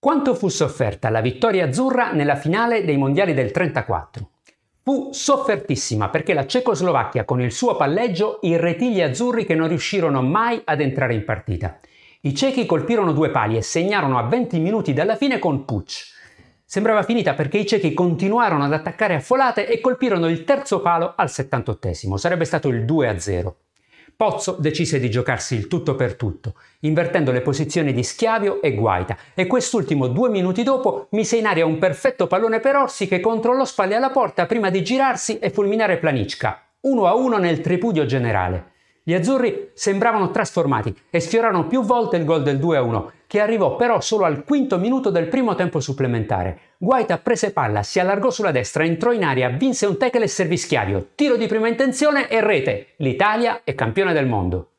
Quanto fu sofferta la vittoria azzurra nella finale dei mondiali del 34? Fu soffertissima perché la Cecoslovacchia con il suo palleggio irretì gli azzurri che non riuscirono mai ad entrare in partita. I cechi colpirono due pali e segnarono a 20 minuti dalla fine con Puc. Sembrava finita perché i cechi continuarono ad attaccare a folate e colpirono il terzo palo al 78 Sarebbe stato il 2-0. Pozzo decise di giocarsi il tutto per tutto, invertendo le posizioni di Schiavio e Guaita e quest'ultimo due minuti dopo mise in aria un perfetto pallone per Orsi che controllò spalle alla porta prima di girarsi e fulminare Planicca, 1 a 1 nel tripudio generale. Gli azzurri sembravano trasformati e sfiorarono più volte il gol del 2-1, che arrivò però solo al quinto minuto del primo tempo supplementare. Guaita prese palla, si allargò sulla destra, entrò in aria, vinse un tackle e servischiaio, tiro di prima intenzione e rete. L'Italia è campione del mondo.